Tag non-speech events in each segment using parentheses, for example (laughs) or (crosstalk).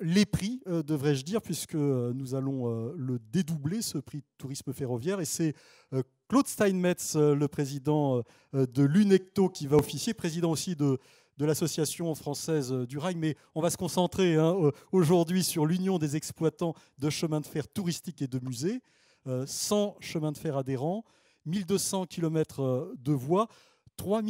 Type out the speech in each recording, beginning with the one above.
les prix, euh, devrais-je dire, puisque euh, nous allons euh, le dédoubler, ce prix de tourisme ferroviaire. Et c'est Claude Steinmetz, le président de l'UNECTO, qui va officier, président aussi de, l'association française du rail, mais on va se concentrer hein, aujourd'hui sur l'union des exploitants de chemins de fer touristiques et de musées. 100 chemins de fer adhérents, 1200 km de voies, 3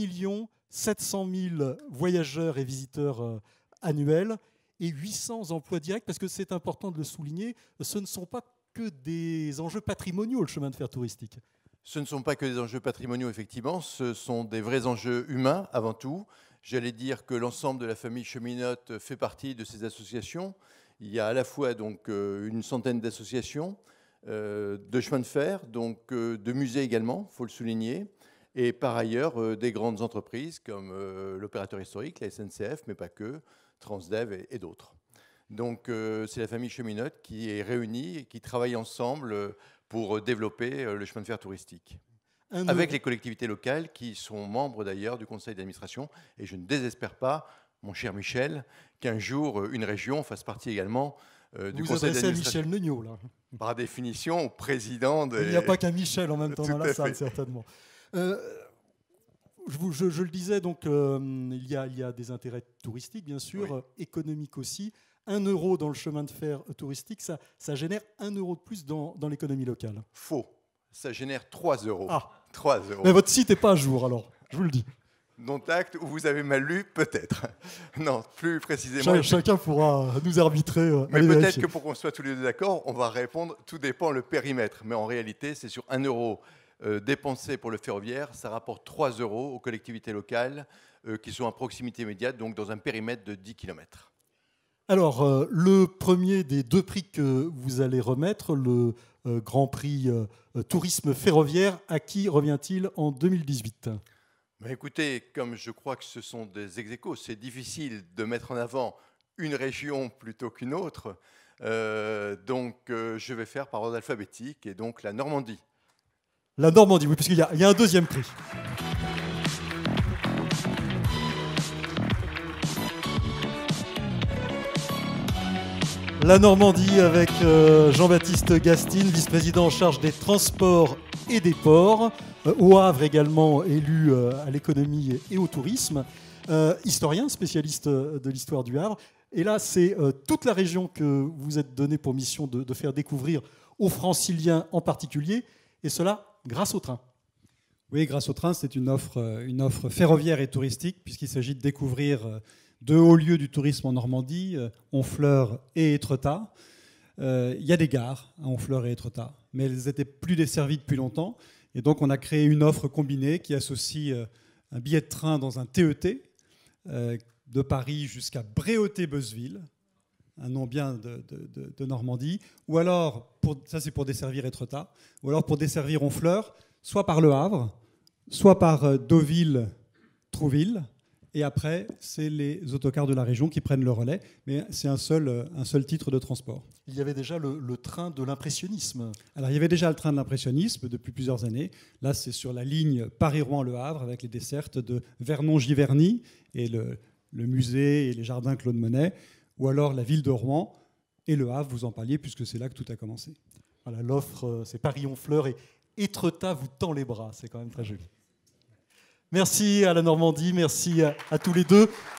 700 000 voyageurs et visiteurs annuels et 800 emplois directs, parce que c'est important de le souligner, ce ne sont pas que des enjeux patrimoniaux, le chemin de fer touristique. Ce ne sont pas que des enjeux patrimoniaux, effectivement, ce sont des vrais enjeux humains avant tout. J'allais dire que l'ensemble de la famille cheminote fait partie de ces associations. Il y a à la fois donc euh, une centaine d'associations, euh, de chemin de fer, donc euh, de musées également, faut le souligner, et par ailleurs des grandes entreprises comme l'opérateur historique, la SNCF, mais pas que, Transdev et, d'autres. Donc euh, c'est la famille Cheminote qui est réunie et qui travaille ensemble pour développer euh, le chemin de fer touristique. avec les collectivités locales qui sont membres d'ailleurs du conseil d'administration. Et je ne désespère pas, mon cher Michel, qu'un jour euh, une région fasse partie également du conseil d'administration. à Michel Neugnot, là. Par définition, président de... Il n'y a pas qu'un Michel en même temps (laughs) dans la salle, certainement je, le disais, donc, euh, il, y a, des intérêts touristiques, bien sûr, euh, économiques aussi. Un euro dans le chemin de fer euh, touristique, ça, génère un euro de plus dans, l'économie locale. Faux. Ça génère 3 euros. Ah. 3 euros. Mais votre site n'est pas à jour, alors, je vous le dis. Non acte, ou vous avez mal lu, peut-être. (laughs) non, plus précisément. chacun pourra nous arbitrer. Mais peut-être que pour qu'on soit tous les deux d'accord, on va répondre tout dépend le périmètre. Mais en réalité, c'est sur un euro euh, dépensé pour le ferroviaire, ça rapporte 3 euros aux collectivités locales euh, qui sont à proximité immédiate, donc dans un périmètre de 10 km. Alors, euh, le premier des deux prix que vous allez remettre, le Grand Prix Tourisme Ferroviaire, à qui revient-il en 2018 Mais Écoutez, comme je crois que ce sont des ex c'est difficile de mettre en avant une région plutôt qu'une autre. donc, je vais faire par ordre alphabétique, et donc la Normandie la Normandie, oui, puisqu'il y, y, a un deuxième prix. La Normandie avec euh, Jean-Baptiste Gastine, vice-président en charge des transports et des ports, euh, au Havre également élu euh, à l'économie et au tourisme, historien, spécialiste de l'histoire du Havre. Et là, c'est toute la région que vous êtes donné pour mission de, de faire découvrir aux franciliens en particulier, et cela grâce au train. Oui, grâce au train, c'est une offre, euh, une offre ferroviaire et touristique, puisqu'il s'agit de découvrir euh, deux hauts lieux du tourisme en Normandie, euh, Honfleur et Étretat. Il y a des gares à Honfleur et Étretat, mais elles n'étaient plus desservies depuis longtemps. Et donc, on a créé une offre combinée qui associe un billet de train dans un TET e de Paris jusqu'à Bréauté-Beuzeville, un nom bien de, Normandie, ou alors, pour, ça c'est pour desservir Étretat, ou alors pour desservir Honfleur, soit par Le Havre, soit par euh, Deauville, Trouville, et après, c'est les autocars de la région qui prennent le relais, mais c'est un seul, euh, un seul titre de transport. Il y avait déjà le, train de l'impressionnisme. Alors, il y avait déjà le train de l'impressionnisme depuis plusieurs années. Là, c'est sur la ligne Paris-Rouen-Le Havre, avec les dessertes de Vernon-Giverny et le, le musée et les jardins Claude Monet ou alors la ville de Rouen et le Havre, vous en parliez, puisque c'est là que tout a commencé. Voilà, l'offre, euh, c'est Paris-Honfleur et Étretat vous tend les bras, c'est quand même très joli. Merci à la Normandie, merci à tous les deux.